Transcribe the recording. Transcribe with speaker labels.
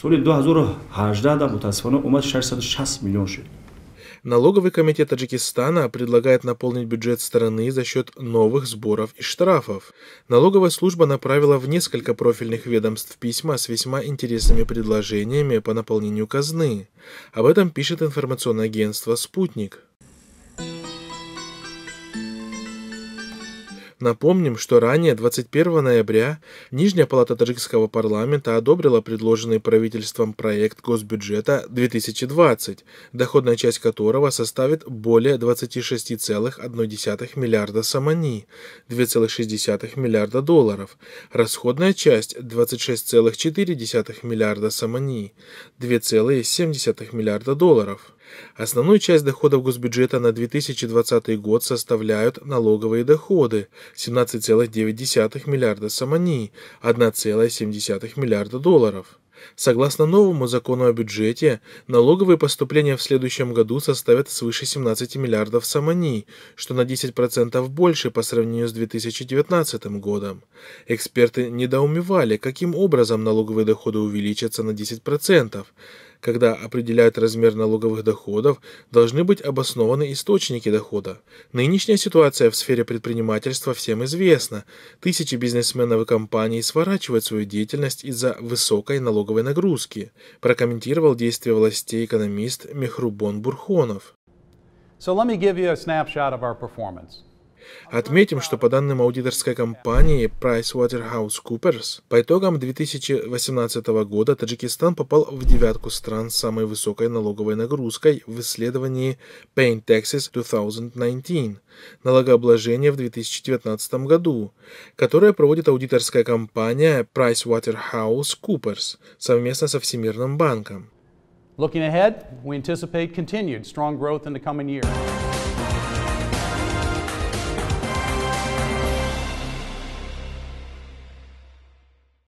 Speaker 1: Соли 2018 мутасфана умад 660 миллион шид. Налоговый комитет Таджикистана предлагает наполнить бюджет страны за счет новых сборов и штрафов. Налоговая служба направила в несколько профильных ведомств письма с весьма интересными предложениями по наполнению казны. Об этом пишет информационное агентство «Спутник». Напомним, что ранее 21 ноября Нижняя палата таджикского парламента одобрила предложенный правительством проект госбюджета 2020, доходная часть которого составит более 26,1 миллиарда самани, 2,6 миллиарда долларов, расходная часть 26,4 миллиарда самани, 2,7 миллиарда долларов. Основную часть доходов госбюджета на 2020 год составляют налоговые доходы 17,9 миллиарда самани, 1,7 миллиарда долларов. Согласно новому закону о бюджете, налоговые поступления в следующем году составят свыше 17 миллиардов самани, что на 10% больше по сравнению с 2019 годом. Эксперты недоумевали, каким образом налоговые доходы увеличатся на 10% когда определяют размер налоговых доходов, должны быть обоснованы источники дохода. Нынешняя ситуация в сфере предпринимательства всем известна. Тысячи бизнесменов и компаний сворачивают свою деятельность из-за высокой налоговой нагрузки, прокомментировал действия властей экономист Мехрубон Бурхонов. So let me give you a snapshot of our performance. Отметим, что по данным аудиторской компании PricewaterhouseCoopers, по итогам 2018 года Таджикистан попал в девятку стран с самой высокой налоговой нагрузкой в исследовании Paying Taxes 2019 налогообложение в 2019 году, которое проводит аудиторская компания PricewaterhouseCoopers совместно со Всемирным банком. Looking ahead, we anticipate continued strong growth in the coming year.